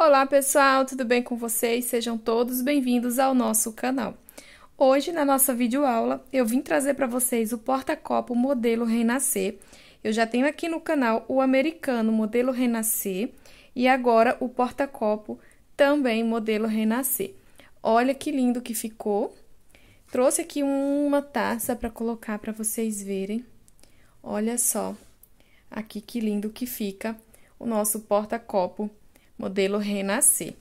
Olá pessoal, tudo bem com vocês? Sejam todos bem-vindos ao nosso canal. Hoje, na nossa videoaula, eu vim trazer para vocês o porta-copo modelo Renascer. Eu já tenho aqui no canal o americano modelo Renascer e agora o porta-copo também modelo Renascer. Olha que lindo que ficou. Trouxe aqui uma taça para colocar para vocês verem. Olha só, aqui que lindo que fica o nosso porta-copo modelo Renascer.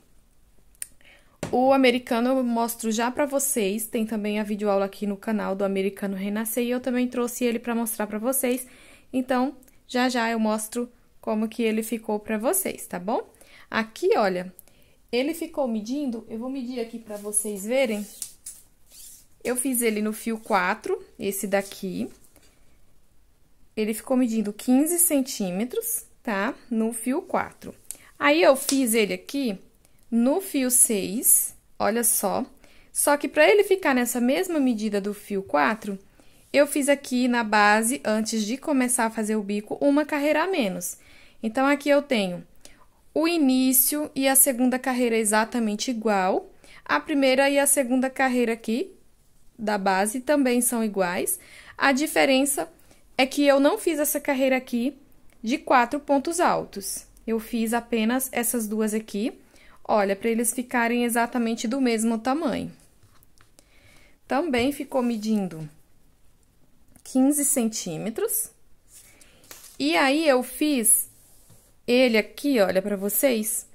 O americano eu mostro já para vocês, tem também a videoaula aqui no canal do americano Renascer e eu também trouxe ele para mostrar para vocês. Então, já já eu mostro como que ele ficou para vocês, tá bom? Aqui, olha, ele ficou medindo, eu vou medir aqui para vocês verem. Eu fiz ele no fio 4, esse daqui. Ele ficou medindo 15 centímetros, tá? No fio 4. Aí, eu fiz ele aqui no fio 6, olha só. Só que, para ele ficar nessa mesma medida do fio 4, eu fiz aqui na base, antes de começar a fazer o bico, uma carreira a menos. Então, aqui eu tenho o início e a segunda carreira exatamente igual. A primeira e a segunda carreira aqui da base também são iguais. A diferença é que eu não fiz essa carreira aqui de quatro pontos altos. Eu fiz apenas essas duas aqui, olha, para eles ficarem exatamente do mesmo tamanho. Também ficou medindo 15 centímetros. E aí, eu fiz ele aqui, olha, para vocês,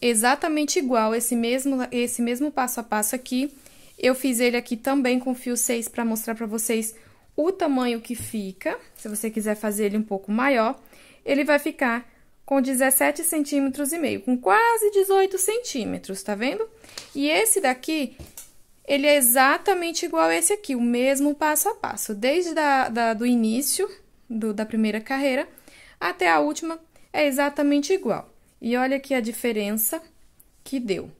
exatamente igual, esse mesmo, esse mesmo passo a passo aqui. Eu fiz ele aqui também com fio 6 para mostrar para vocês o tamanho que fica. Se você quiser fazer ele um pouco maior, ele vai ficar com 17 centímetros e meio, com quase 18 centímetros, tá vendo? E esse daqui, ele é exatamente igual a esse aqui, o mesmo passo a passo, desde da, da do início do, da primeira carreira até a última, é exatamente igual. E olha aqui a diferença que deu,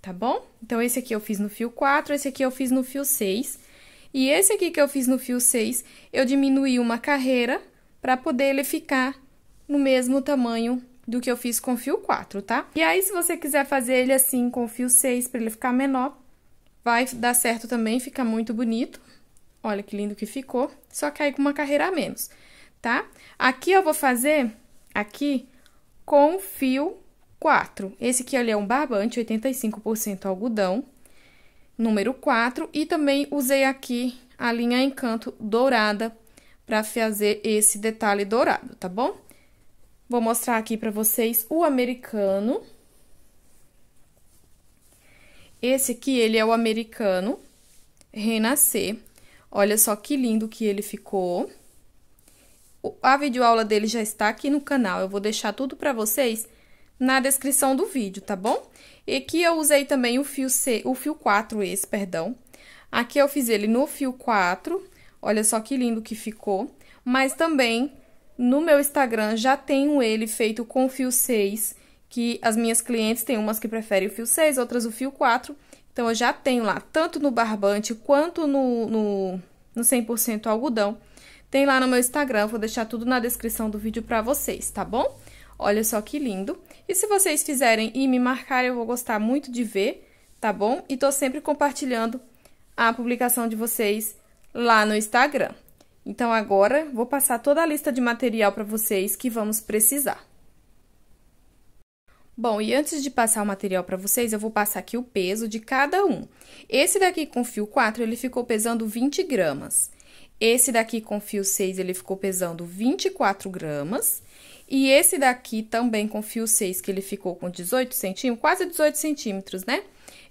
tá bom? Então, esse aqui eu fiz no fio 4, esse aqui eu fiz no fio 6, e esse aqui que eu fiz no fio 6, eu diminui uma carreira para poder ele ficar no mesmo tamanho do que eu fiz com fio 4, tá? E aí, se você quiser fazer ele assim com fio 6 para ele ficar menor, vai dar certo também, fica muito bonito. Olha que lindo que ficou, só que aí com uma carreira a menos, tá? Aqui eu vou fazer, aqui, com fio 4. Esse aqui, ele é um barbante, 85% algodão, número 4. E também usei aqui a linha Encanto dourada para fazer esse detalhe dourado, tá bom? Vou mostrar aqui para vocês o americano. Esse aqui, ele é o americano Renascer. Olha só que lindo que ele ficou. A videoaula dele já está aqui no canal. Eu vou deixar tudo para vocês na descrição do vídeo, tá bom? E aqui eu usei também o fio C, o fio 4 esse, perdão. Aqui eu fiz ele no fio 4. Olha só que lindo que ficou. Mas também no meu Instagram já tenho ele feito com fio 6, que as minhas clientes têm umas que preferem o fio 6, outras o fio 4. Então eu já tenho lá, tanto no barbante quanto no, no, no 100% algodão. Tem lá no meu Instagram, vou deixar tudo na descrição do vídeo para vocês, tá bom? Olha só que lindo. E se vocês fizerem e me marcarem, eu vou gostar muito de ver, tá bom? E tô sempre compartilhando a publicação de vocês lá no Instagram. Então, agora, vou passar toda a lista de material para vocês que vamos precisar. Bom, e antes de passar o material para vocês, eu vou passar aqui o peso de cada um. Esse daqui com fio 4, ele ficou pesando 20 gramas. Esse daqui com fio 6, ele ficou pesando 24 gramas. E esse daqui também com fio 6, que ele ficou com 18 centímetros, quase 18 centímetros, né?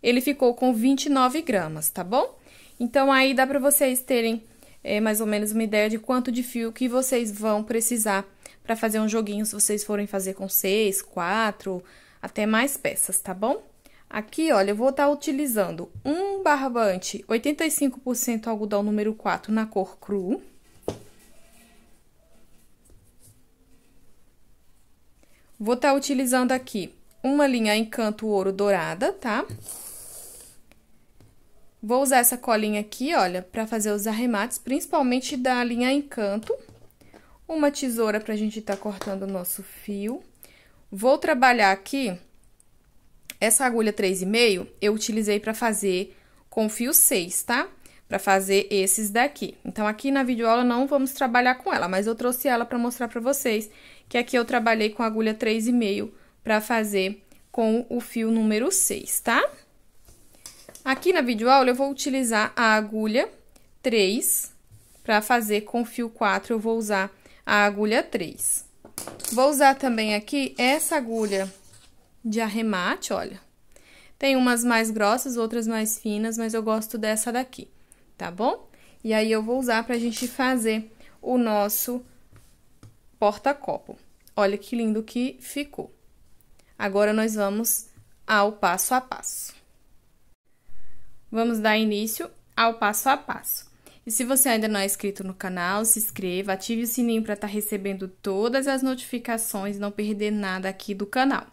Ele ficou com 29 gramas, tá bom? Então, aí dá para vocês terem é, mais ou menos uma ideia de quanto de fio que vocês vão precisar para fazer um joguinho, se vocês forem fazer com seis, quatro, até mais peças, tá bom? Aqui, olha, eu vou estar tá utilizando um barbante 85% algodão número 4 na cor cru. Vou estar tá utilizando aqui uma linha encanto ouro dourada, tá? Tá? Vou usar essa colinha aqui, olha, para fazer os arremates, principalmente da linha Encanto. Uma tesoura para a gente estar tá cortando o nosso fio. Vou trabalhar aqui essa agulha 3,5, eu utilizei para fazer com fio 6, tá? Para fazer esses daqui. Então, aqui na videoaula não vamos trabalhar com ela, mas eu trouxe ela para mostrar para vocês que aqui eu trabalhei com agulha 3,5 para fazer com o fio número 6, tá? Aqui na videoaula, eu vou utilizar a agulha 3. Para fazer com fio 4, eu vou usar a agulha 3. Vou usar também aqui essa agulha de arremate, olha. Tem umas mais grossas, outras mais finas, mas eu gosto dessa daqui, tá bom? E aí, eu vou usar para a gente fazer o nosso porta-copo. Olha que lindo que ficou. Agora, nós vamos ao passo a passo. Vamos dar início ao passo a passo. E se você ainda não é inscrito no canal, se inscreva, ative o sininho para estar tá recebendo todas as notificações e não perder nada aqui do canal.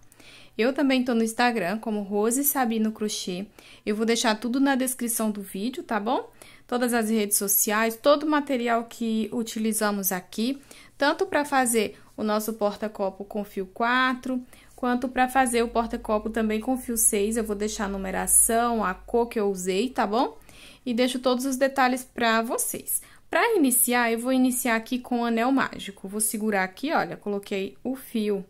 Eu também estou no Instagram como Rose Sabino Crochê. Eu vou deixar tudo na descrição do vídeo, tá bom? Todas as redes sociais, todo o material que utilizamos aqui, tanto para fazer o nosso porta-copo com fio 4, Quanto para fazer o porta-copo também com fio 6, eu vou deixar a numeração, a cor que eu usei, tá bom? E deixo todos os detalhes para vocês. Para iniciar, eu vou iniciar aqui com o anel mágico. Vou segurar aqui, olha, coloquei o fio,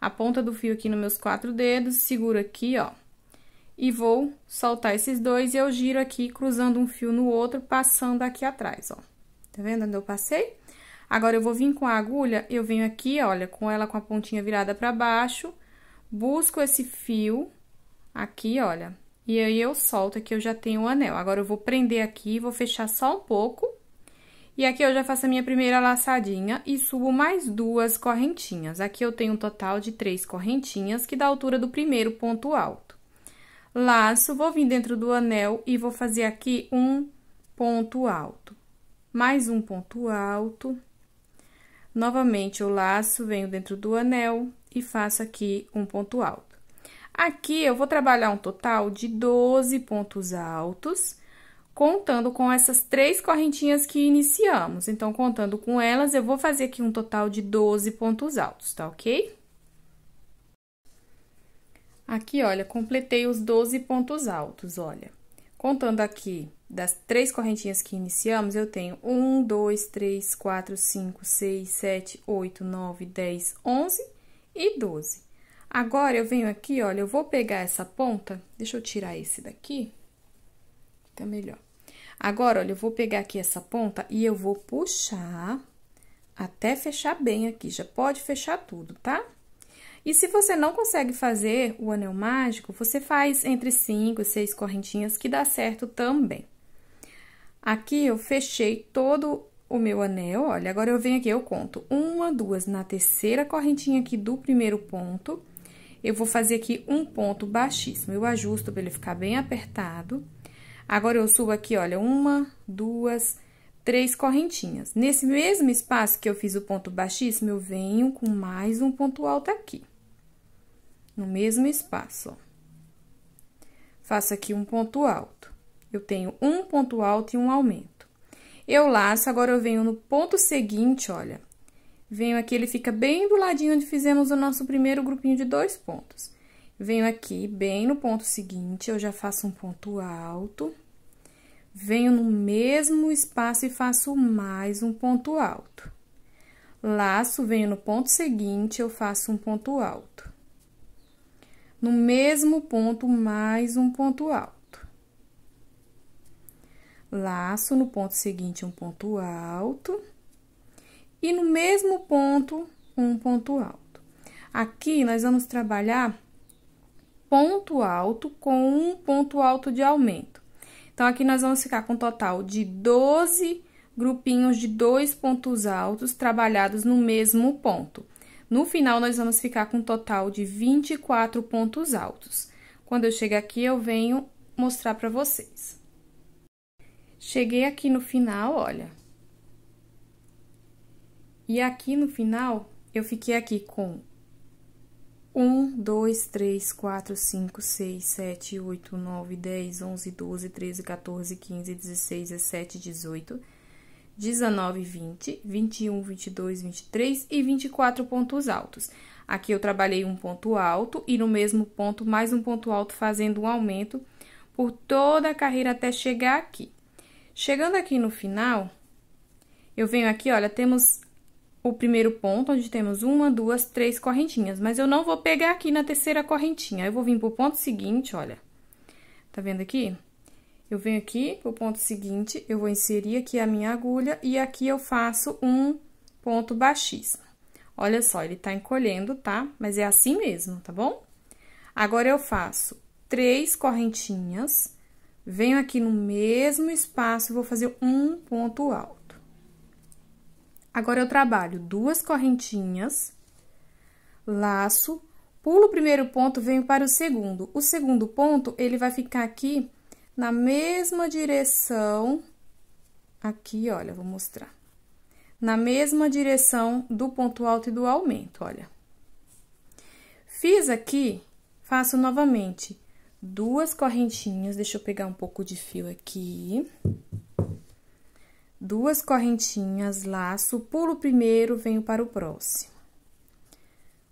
a ponta do fio aqui nos meus quatro dedos, seguro aqui, ó. E vou soltar esses dois e eu giro aqui, cruzando um fio no outro, passando aqui atrás, ó. Tá vendo onde eu passei? Agora, eu vou vir com a agulha, eu venho aqui, olha, com ela com a pontinha virada para baixo busco esse fio aqui, olha, e aí eu solto aqui, eu já tenho o anel. Agora, eu vou prender aqui, vou fechar só um pouco. E aqui eu já faço a minha primeira laçadinha e subo mais duas correntinhas. Aqui eu tenho um total de três correntinhas, que dá a altura do primeiro ponto alto. Laço, vou vir dentro do anel e vou fazer aqui um ponto alto. Mais um ponto alto. Novamente, eu laço, venho dentro do anel, e faço aqui um ponto alto. Aqui eu vou trabalhar um total de 12 pontos altos, contando com essas três correntinhas que iniciamos. Então, contando com elas, eu vou fazer aqui um total de 12 pontos altos, tá ok? Aqui, olha, completei os 12 pontos altos, olha. Contando aqui das três correntinhas que iniciamos, eu tenho 1, 2, 3, 4, 5, 6, 7, 8, 9, 10, 11 e 12. Agora, eu venho aqui, olha, eu vou pegar essa ponta, deixa eu tirar esse daqui, fica tá melhor. Agora, olha, eu vou pegar aqui essa ponta e eu vou puxar até fechar bem aqui, já pode fechar tudo, tá? E se você não consegue fazer o anel mágico, você faz entre 5 e 6 correntinhas, que dá certo também. Aqui, eu fechei todo o meu anel, olha, agora eu venho aqui, eu conto uma, duas na terceira correntinha aqui do primeiro ponto. Eu vou fazer aqui um ponto baixíssimo, eu ajusto para ele ficar bem apertado. Agora, eu subo aqui, olha, uma, duas, três correntinhas. Nesse mesmo espaço que eu fiz o ponto baixíssimo, eu venho com mais um ponto alto aqui. No mesmo espaço, ó. Faço aqui um ponto alto. Eu tenho um ponto alto e um aumento. Eu laço, agora eu venho no ponto seguinte, olha. Venho aqui, ele fica bem do ladinho onde fizemos o nosso primeiro grupinho de dois pontos. Venho aqui, bem no ponto seguinte, eu já faço um ponto alto. Venho no mesmo espaço e faço mais um ponto alto. Laço, venho no ponto seguinte, eu faço um ponto alto. No mesmo ponto, mais um ponto alto laço no ponto seguinte um ponto alto e no mesmo ponto um ponto alto. Aqui nós vamos trabalhar ponto alto com um ponto alto de aumento. Então, aqui nós vamos ficar com um total de 12 grupinhos de dois pontos altos trabalhados no mesmo ponto. No final, nós vamos ficar com um total de 24 pontos altos. Quando eu chegar aqui, eu venho mostrar para vocês. Cheguei aqui no final, olha. E aqui no final, eu fiquei aqui com 1, 2, 3, 4, 5, 6, 7, 8, 9, 10, 11, 12, 13, 14, 15, 16, 17, 18, 19, 20, 21, 22, 23 e 24 pontos altos. Aqui eu trabalhei um ponto alto e no mesmo ponto mais um ponto alto fazendo um aumento por toda a carreira até chegar aqui. Chegando aqui no final, eu venho aqui, olha, temos o primeiro ponto, onde temos uma, duas, três correntinhas. Mas eu não vou pegar aqui na terceira correntinha. Eu vou vir pro ponto seguinte, olha. Tá vendo aqui? Eu venho aqui pro ponto seguinte, eu vou inserir aqui a minha agulha e aqui eu faço um ponto baixíssimo. Olha só, ele tá encolhendo, tá? Mas é assim mesmo, tá bom? Agora, eu faço três correntinhas Venho aqui no mesmo espaço e vou fazer um ponto alto. Agora, eu trabalho duas correntinhas, laço, pulo o primeiro ponto, venho para o segundo. O segundo ponto, ele vai ficar aqui na mesma direção, aqui, olha, vou mostrar. Na mesma direção do ponto alto e do aumento, olha. Fiz aqui, faço novamente duas correntinhas, deixa eu pegar um pouco de fio aqui. Duas correntinhas, laço, pulo o primeiro, venho para o próximo.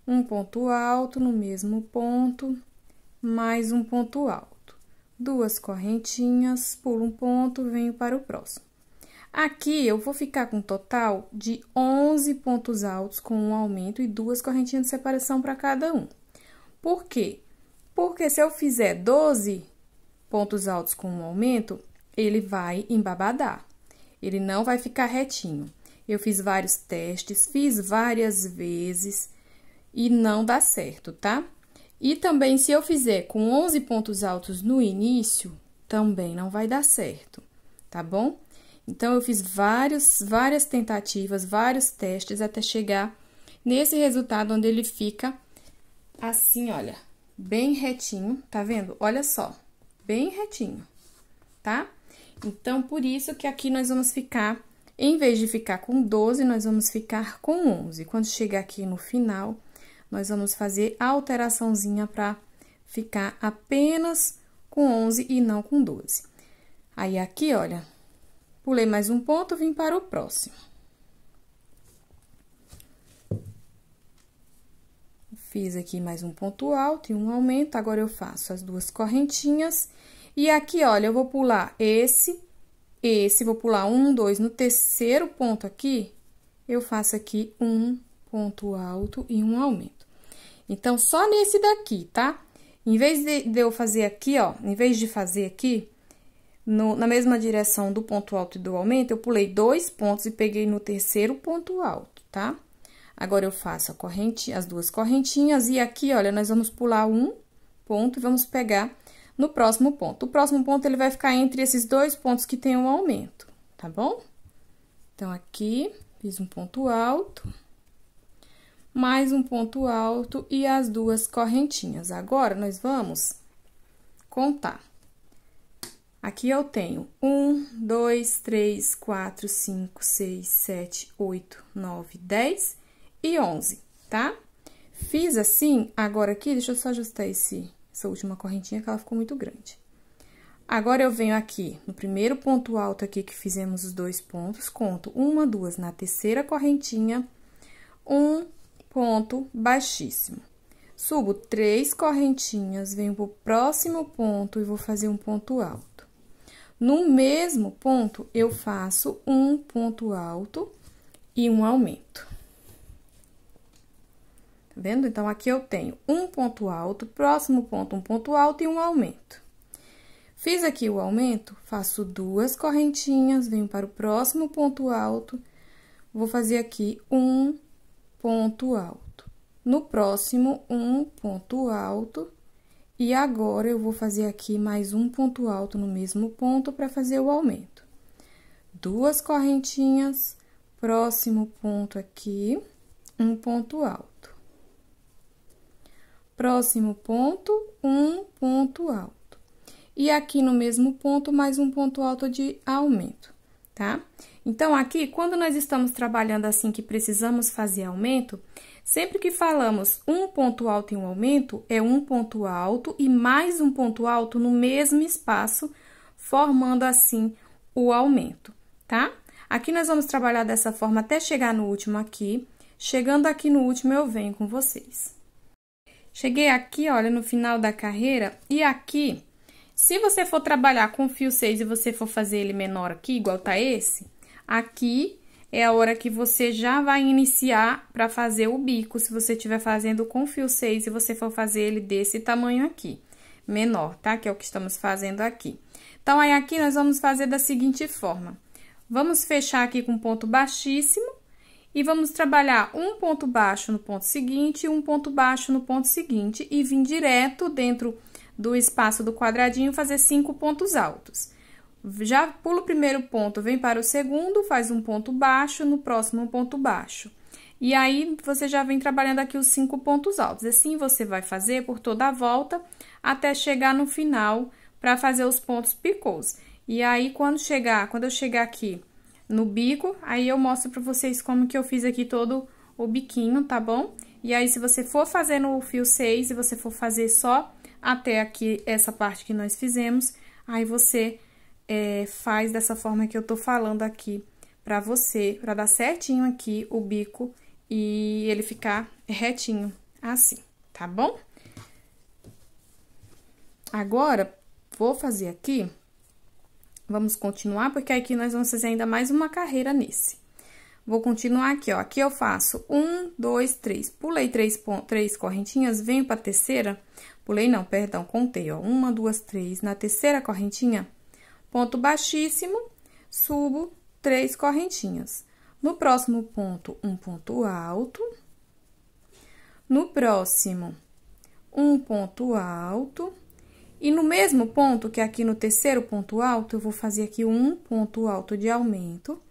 Um ponto alto no mesmo ponto, mais um ponto alto. Duas correntinhas, pulo um ponto, venho para o próximo. Aqui, eu vou ficar com um total de 11 pontos altos com um aumento e duas correntinhas de separação para cada um. Por quê? Porque se eu fizer 12 pontos altos com um aumento, ele vai embabadar. Ele não vai ficar retinho. Eu fiz vários testes, fiz várias vezes e não dá certo, tá? E também, se eu fizer com 11 pontos altos no início, também não vai dar certo, tá bom? Então, eu fiz vários, várias tentativas, vários testes até chegar nesse resultado onde ele fica assim, olha, bem retinho, tá vendo? Olha só, bem retinho, tá? Então, por isso que aqui nós vamos ficar, em vez de ficar com 12, nós vamos ficar com 11. Quando chegar aqui no final, nós vamos fazer a alteraçãozinha para ficar apenas com 11 e não com 12. Aí, aqui, olha, pulei mais um ponto, vim para o próximo. Fiz aqui mais um ponto alto e um aumento, agora eu faço as duas correntinhas. E aqui, olha, eu vou pular esse, esse, vou pular um, dois, no terceiro ponto aqui, eu faço aqui um ponto alto e um aumento. Então, só nesse daqui, tá? Em vez de, de eu fazer aqui, ó, em vez de fazer aqui, no, na mesma direção do ponto alto e do aumento, eu pulei dois pontos e peguei no terceiro ponto alto, tá? Tá? Agora, eu faço a corrente, as duas correntinhas, e aqui, olha, nós vamos pular um ponto e vamos pegar no próximo ponto. O próximo ponto, ele vai ficar entre esses dois pontos que tem um aumento, tá bom? Então, aqui, fiz um ponto alto, mais um ponto alto e as duas correntinhas. Agora, nós vamos contar. Aqui eu tenho um, dois, três, quatro, cinco, seis, sete, oito, nove, dez e 11, tá? Fiz assim, agora aqui, deixa eu só ajustar esse, essa última correntinha, que ela ficou muito grande. Agora, eu venho aqui no primeiro ponto alto aqui que fizemos os dois pontos, conto uma, duas na terceira correntinha, um ponto baixíssimo. Subo três correntinhas, venho pro próximo ponto e vou fazer um ponto alto. No mesmo ponto, eu faço um ponto alto e um aumento. Tá vendo? Então, aqui eu tenho um ponto alto, próximo ponto, um ponto alto e um aumento. Fiz aqui o aumento, faço duas correntinhas, venho para o próximo ponto alto, vou fazer aqui um ponto alto. No próximo, um ponto alto, e agora, eu vou fazer aqui mais um ponto alto no mesmo ponto para fazer o aumento. Duas correntinhas, próximo ponto aqui, um ponto alto. Próximo ponto, um ponto alto. E aqui no mesmo ponto, mais um ponto alto de aumento, tá? Então, aqui, quando nós estamos trabalhando assim que precisamos fazer aumento, sempre que falamos um ponto alto em um aumento, é um ponto alto e mais um ponto alto no mesmo espaço, formando assim o aumento, tá? Aqui nós vamos trabalhar dessa forma até chegar no último aqui. Chegando aqui no último, eu venho com vocês. Cheguei aqui, olha, no final da carreira, e aqui, se você for trabalhar com fio 6 e você for fazer ele menor aqui, igual tá esse, aqui é a hora que você já vai iniciar para fazer o bico, se você estiver fazendo com fio 6 e você for fazer ele desse tamanho aqui, menor, tá? Que é o que estamos fazendo aqui. Então, aí aqui nós vamos fazer da seguinte forma. Vamos fechar aqui com ponto baixíssimo, e vamos trabalhar um ponto baixo no ponto seguinte, um ponto baixo no ponto seguinte e vir direto dentro do espaço do quadradinho fazer cinco pontos altos. Já pula o primeiro ponto, vem para o segundo, faz um ponto baixo, no próximo um ponto baixo. E aí, você já vem trabalhando aqui os cinco pontos altos. Assim, você vai fazer por toda a volta até chegar no final para fazer os pontos picôs. E aí, quando chegar, quando eu chegar aqui no bico. Aí, eu mostro pra vocês como que eu fiz aqui todo o biquinho, tá bom? E aí, se você for fazer no fio 6 e você for fazer só até aqui essa parte que nós fizemos, aí você é, faz dessa forma que eu tô falando aqui pra você, pra dar certinho aqui o bico e ele ficar retinho assim, tá bom? Agora, vou fazer aqui Vamos continuar, porque aqui nós vamos fazer ainda mais uma carreira nesse. Vou continuar aqui, ó. Aqui eu faço um, dois, três. Pulei três, três correntinhas, venho pra terceira. Pulei não, perdão, contei, ó. Uma, duas, três. Na terceira correntinha, ponto baixíssimo, subo três correntinhas. No próximo ponto, um ponto alto. No próximo, um ponto alto. E no mesmo ponto que é aqui no terceiro ponto alto, eu vou fazer aqui um ponto alto de aumento,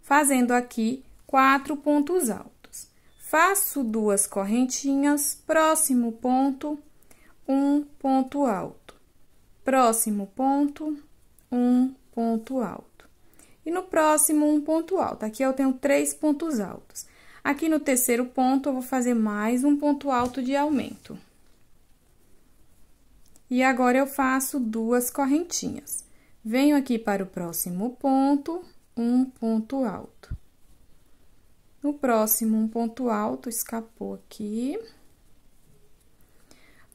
fazendo aqui quatro pontos altos. Faço duas correntinhas, próximo ponto, um ponto alto. Próximo ponto, um ponto alto. E no próximo, um ponto alto. Aqui eu tenho três pontos altos. Aqui no terceiro ponto, eu vou fazer mais um ponto alto de aumento. E agora, eu faço duas correntinhas. Venho aqui para o próximo ponto, um ponto alto. No próximo, um ponto alto, escapou aqui.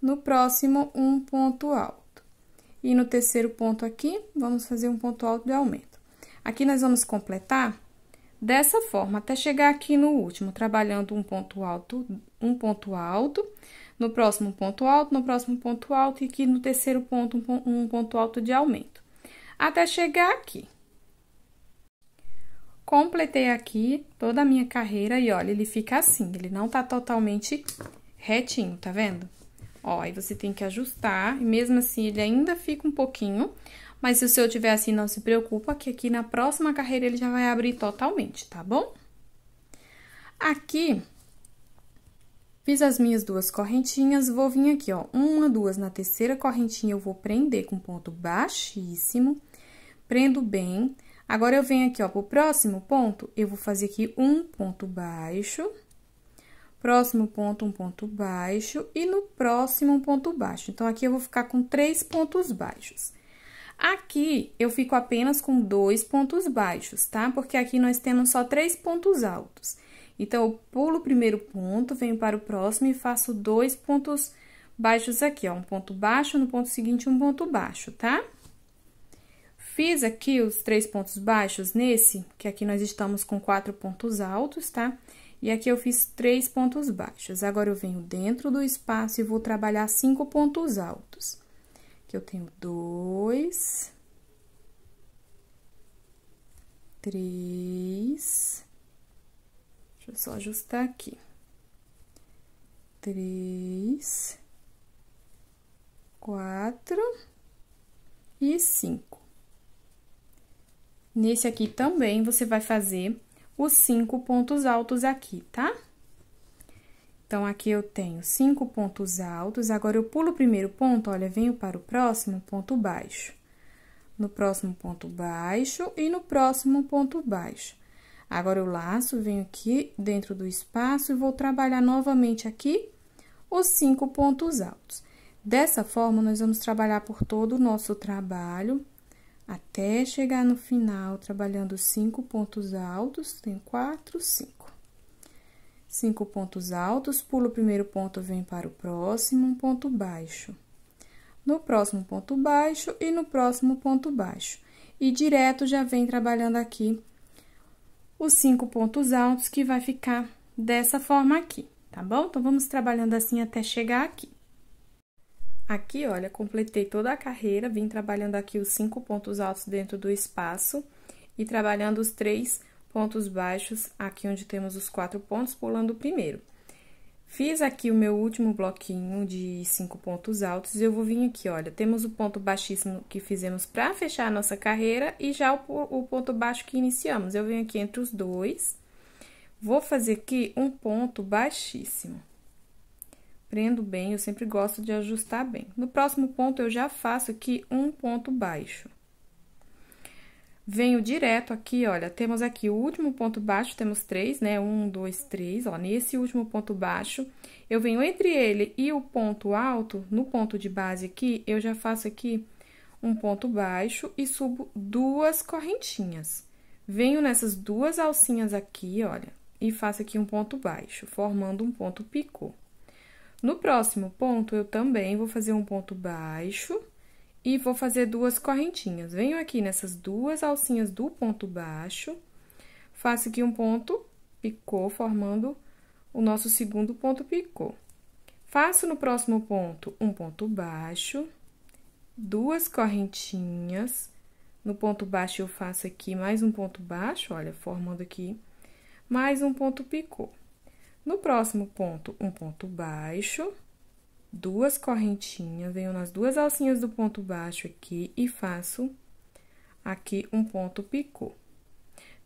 No próximo, um ponto alto. E no terceiro ponto aqui, vamos fazer um ponto alto de aumento. Aqui, nós vamos completar dessa forma, até chegar aqui no último, trabalhando um ponto alto, um ponto alto, no próximo ponto alto, no próximo ponto alto e aqui no terceiro ponto, um ponto alto de aumento, até chegar aqui. Completei aqui toda a minha carreira e olha, ele fica assim, ele não tá totalmente retinho, tá vendo? Ó, aí você tem que ajustar, e mesmo assim ele ainda fica um pouquinho, mas se o seu tiver assim, não se preocupa, que aqui na próxima carreira ele já vai abrir totalmente, tá bom? Aqui, Fiz as minhas duas correntinhas, vou vir aqui, ó, uma, duas, na terceira correntinha eu vou prender com ponto baixíssimo, prendo bem. Agora, eu venho aqui, ó, pro próximo ponto, eu vou fazer aqui um ponto baixo, próximo ponto, um ponto baixo, e no próximo, um ponto baixo. Então, aqui eu vou ficar com três pontos baixos. Aqui, eu fico apenas com dois pontos baixos, tá? Porque aqui nós temos só três pontos altos. Então, eu pulo o primeiro ponto, venho para o próximo e faço dois pontos baixos aqui, ó. Um ponto baixo, no ponto seguinte, um ponto baixo, tá? Fiz aqui os três pontos baixos nesse, que aqui nós estamos com quatro pontos altos, tá? E aqui eu fiz três pontos baixos. Agora, eu venho dentro do espaço e vou trabalhar cinco pontos altos. Aqui eu tenho dois... Três Deixa eu só ajustar aqui. Três, quatro e cinco. Nesse aqui também, você vai fazer os cinco pontos altos aqui, tá? Então, aqui eu tenho cinco pontos altos. Agora, eu pulo o primeiro ponto, olha, venho para o próximo ponto baixo. No próximo ponto baixo e no próximo ponto baixo. Agora, eu laço, venho aqui dentro do espaço e vou trabalhar novamente aqui os cinco pontos altos. Dessa forma, nós vamos trabalhar por todo o nosso trabalho, até chegar no final, trabalhando cinco pontos altos, tem quatro, cinco. Cinco pontos altos, pulo o primeiro ponto, vem para o próximo, um ponto baixo. No próximo ponto baixo e no próximo ponto baixo. E direto já vem trabalhando aqui os cinco pontos altos, que vai ficar dessa forma aqui, tá bom? Então, vamos trabalhando assim até chegar aqui. Aqui, olha, completei toda a carreira, vim trabalhando aqui os cinco pontos altos dentro do espaço e trabalhando os três pontos baixos aqui onde temos os quatro pontos, pulando o primeiro. Fiz aqui o meu último bloquinho de cinco pontos altos e eu vou vir aqui, olha, temos o ponto baixíssimo que fizemos para fechar a nossa carreira e já o, o ponto baixo que iniciamos. Eu venho aqui entre os dois, vou fazer aqui um ponto baixíssimo. Prendo bem, eu sempre gosto de ajustar bem. No próximo ponto, eu já faço aqui um ponto baixo venho direto aqui, olha, temos aqui o último ponto baixo, temos três, né? Um, dois, três, ó, nesse último ponto baixo, eu venho entre ele e o ponto alto, no ponto de base aqui, eu já faço aqui um ponto baixo e subo duas correntinhas. Venho nessas duas alcinhas aqui, olha, e faço aqui um ponto baixo, formando um ponto picô. No próximo ponto, eu também vou fazer um ponto baixo e vou fazer duas correntinhas. Venho aqui nessas duas alcinhas do ponto baixo, faço aqui um ponto picô, formando o nosso segundo ponto picô. Faço no próximo ponto um ponto baixo, duas correntinhas. No ponto baixo, eu faço aqui mais um ponto baixo, olha, formando aqui mais um ponto picô. No próximo ponto, um ponto baixo, duas correntinhas, venho nas duas alcinhas do ponto baixo aqui e faço aqui um ponto picô.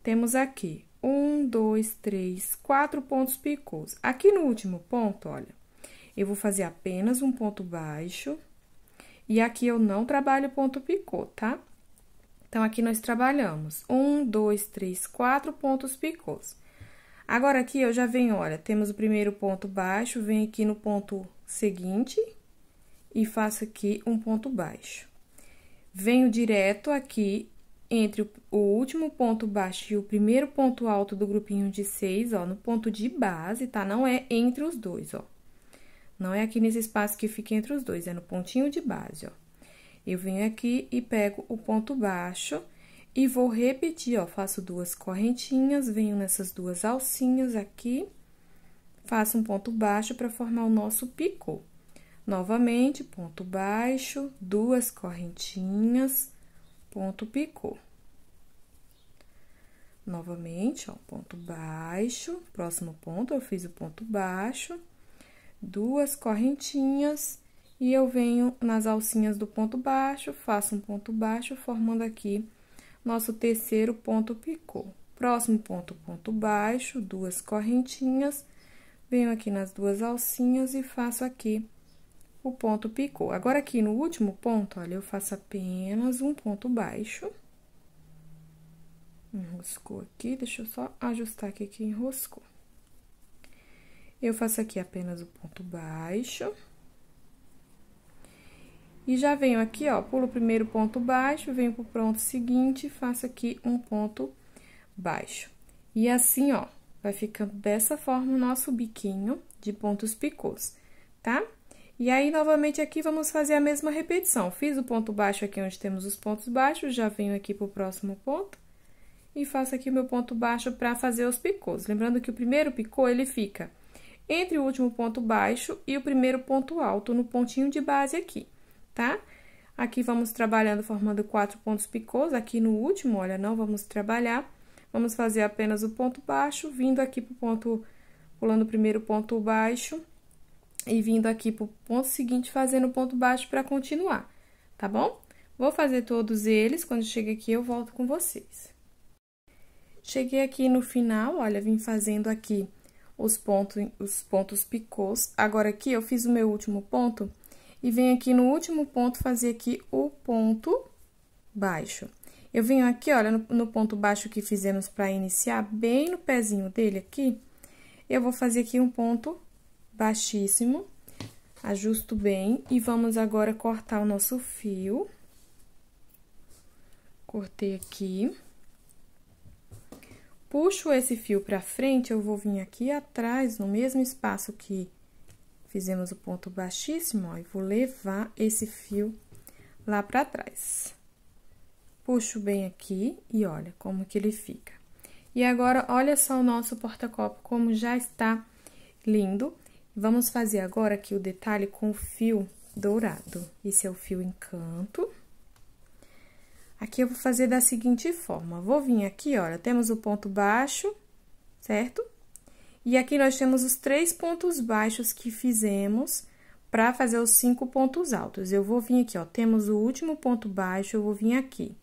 Temos aqui um, dois, três, quatro pontos picôs. Aqui no último ponto, olha, eu vou fazer apenas um ponto baixo e aqui eu não trabalho ponto picô, tá? Então, aqui nós trabalhamos um, dois, três, quatro pontos picôs. Agora aqui eu já venho, olha, temos o primeiro ponto baixo, venho aqui no ponto seguinte e faço aqui um ponto baixo. Venho direto aqui entre o último ponto baixo e o primeiro ponto alto do grupinho de seis, ó, no ponto de base, tá? Não é entre os dois, ó. Não é aqui nesse espaço que fica entre os dois, é no pontinho de base, ó. Eu venho aqui e pego o ponto baixo e vou repetir, ó, faço duas correntinhas, venho nessas duas alcinhas aqui, faço um ponto baixo para formar o nosso picô. Novamente, ponto baixo, duas correntinhas, ponto picô. Novamente, ó, ponto baixo, próximo ponto, eu fiz o ponto baixo, duas correntinhas, e eu venho nas alcinhas do ponto baixo, faço um ponto baixo, formando aqui nosso terceiro ponto picou. Próximo ponto, ponto baixo, duas correntinhas, venho aqui nas duas alcinhas e faço aqui o ponto picou. Agora, aqui no último ponto, olha, eu faço apenas um ponto baixo. Enroscou aqui, deixa eu só ajustar aqui que enroscou. Eu faço aqui apenas o ponto baixo. E já venho aqui, ó, pulo o primeiro ponto baixo, venho pro ponto seguinte, faço aqui um ponto baixo. E assim, ó, vai ficando dessa forma o nosso biquinho de pontos picôs, tá? E aí, novamente, aqui, vamos fazer a mesma repetição. Fiz o ponto baixo aqui onde temos os pontos baixos, já venho aqui pro próximo ponto e faço aqui o meu ponto baixo para fazer os picôs. Lembrando que o primeiro picô, ele fica entre o último ponto baixo e o primeiro ponto alto no pontinho de base aqui tá? Aqui vamos trabalhando formando quatro pontos picôs, aqui no último, olha, não vamos trabalhar. Vamos fazer apenas o ponto baixo, vindo aqui pro ponto, pulando o primeiro ponto baixo e vindo aqui pro ponto seguinte fazendo ponto baixo para continuar, tá bom? Vou fazer todos eles, quando chega aqui eu volto com vocês. Cheguei aqui no final, olha, vim fazendo aqui os pontos, os pontos picôs. Agora, aqui eu fiz o meu último ponto e venho aqui no último ponto fazer aqui o ponto baixo. Eu venho aqui, olha, no, no ponto baixo que fizemos para iniciar, bem no pezinho dele aqui, eu vou fazer aqui um ponto baixíssimo, ajusto bem e vamos agora cortar o nosso fio. Cortei aqui. Puxo esse fio para frente, eu vou vir aqui atrás, no mesmo espaço que Fizemos o ponto baixíssimo, ó, e vou levar esse fio lá para trás. Puxo bem aqui e olha como que ele fica. E agora, olha só o nosso porta-copo, como já está lindo. Vamos fazer agora aqui o detalhe com o fio dourado. Esse é o fio encanto. Aqui eu vou fazer da seguinte forma. Vou vir aqui, olha, temos o ponto baixo, certo? E aqui nós temos os três pontos baixos que fizemos para fazer os cinco pontos altos. Eu vou vir aqui, ó, temos o último ponto baixo, eu vou vir aqui.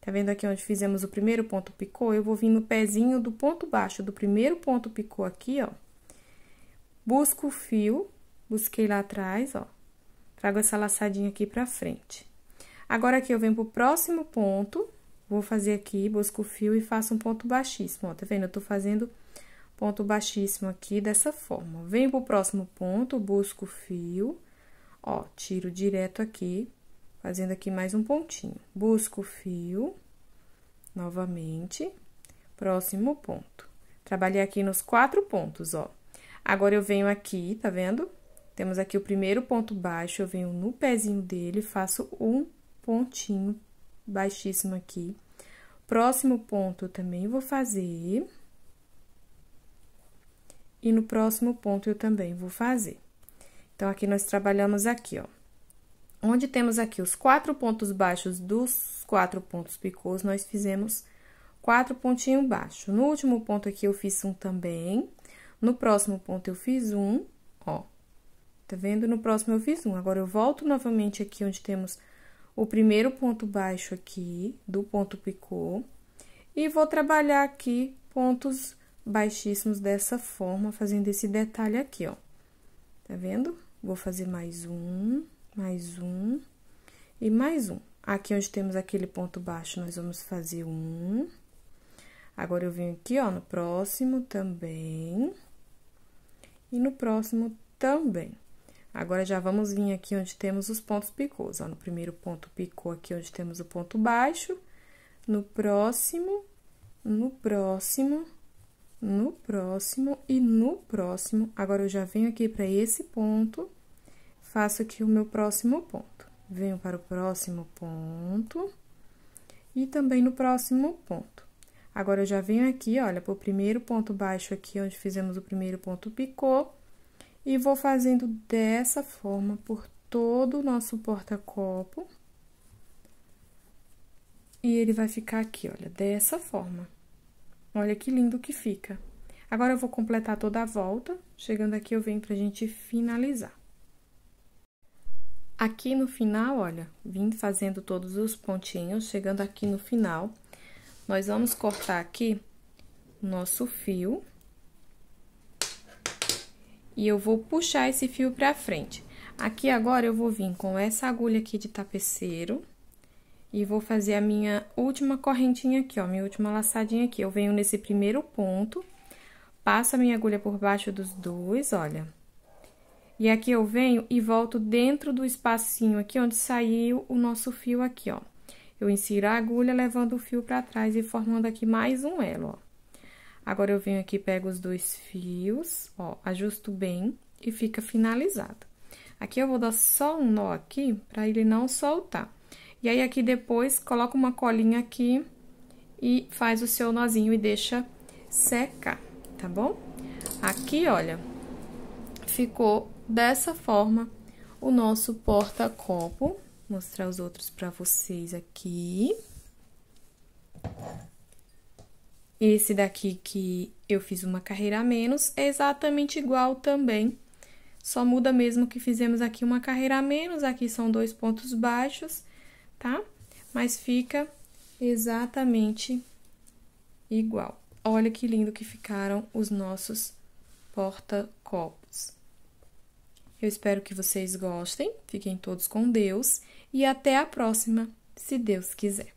Tá vendo aqui onde fizemos o primeiro ponto picô? Eu vou vir no pezinho do ponto baixo do primeiro ponto picô aqui, ó. Busco o fio, busquei lá atrás, ó. Trago essa laçadinha aqui pra frente. Agora, aqui eu venho pro próximo ponto, vou fazer aqui, busco o fio e faço um ponto baixíssimo, ó. Tá vendo? Eu tô fazendo ponto baixíssimo aqui dessa forma. Venho pro próximo ponto, busco o fio, ó, tiro direto aqui, fazendo aqui mais um pontinho. Busco o fio, novamente, próximo ponto. Trabalhei aqui nos quatro pontos, ó. Agora, eu venho aqui, tá vendo? Temos aqui o primeiro ponto baixo, eu venho no pezinho dele, faço um pontinho baixíssimo aqui. Próximo ponto, eu também vou fazer e no próximo ponto eu também vou fazer. Então, aqui nós trabalhamos aqui, ó. Onde temos aqui os quatro pontos baixos dos quatro pontos picôs, nós fizemos quatro pontinhos baixos. No último ponto aqui, eu fiz um também. No próximo ponto, eu fiz um, ó. Tá vendo? No próximo, eu fiz um. Agora, eu volto novamente aqui onde temos o primeiro ponto baixo aqui do ponto picô. E vou trabalhar aqui pontos baixos baixíssimos dessa forma, fazendo esse detalhe aqui, ó. Tá vendo? Vou fazer mais um, mais um e mais um. Aqui onde temos aquele ponto baixo, nós vamos fazer um. Agora, eu venho aqui, ó, no próximo também. E no próximo também. Agora, já vamos vir aqui onde temos os pontos picôs, ó. No primeiro ponto picou aqui onde temos o ponto baixo. No próximo, no próximo no próximo e no próximo. Agora, eu já venho aqui para esse ponto, faço aqui o meu próximo ponto. Venho para o próximo ponto e também no próximo ponto. Agora, eu já venho aqui, olha, para o primeiro ponto baixo aqui, onde fizemos o primeiro ponto picô, e vou fazendo dessa forma por todo o nosso porta-copo. E ele vai ficar aqui, olha, dessa forma. Olha que lindo que fica. Agora, eu vou completar toda a volta. Chegando aqui, eu venho pra gente finalizar. Aqui no final, olha, vim fazendo todos os pontinhos. Chegando aqui no final, nós vamos cortar aqui nosso fio. E eu vou puxar esse fio pra frente. Aqui agora, eu vou vir com essa agulha aqui de tapeceiro e vou fazer a minha última correntinha aqui, ó, minha última laçadinha aqui. Eu venho nesse primeiro ponto, passo a minha agulha por baixo dos dois, olha. E aqui eu venho e volto dentro do espacinho aqui onde saiu o nosso fio aqui, ó. Eu insiro a agulha levando o fio para trás e formando aqui mais um elo, ó. Agora, eu venho aqui, pego os dois fios, ó, ajusto bem e fica finalizado. Aqui eu vou dar só um nó aqui para ele não soltar. E aí, aqui depois, coloca uma colinha aqui e faz o seu nozinho e deixa secar, tá bom? Aqui, olha, ficou dessa forma o nosso porta-copo. Vou mostrar os outros para vocês aqui. Esse daqui que eu fiz uma carreira a menos é exatamente igual também. Só muda mesmo que fizemos aqui uma carreira a menos, aqui são dois pontos baixos tá? Mas fica exatamente igual. Olha que lindo que ficaram os nossos porta-copos. Eu espero que vocês gostem, fiquem todos com Deus e até a próxima, se Deus quiser.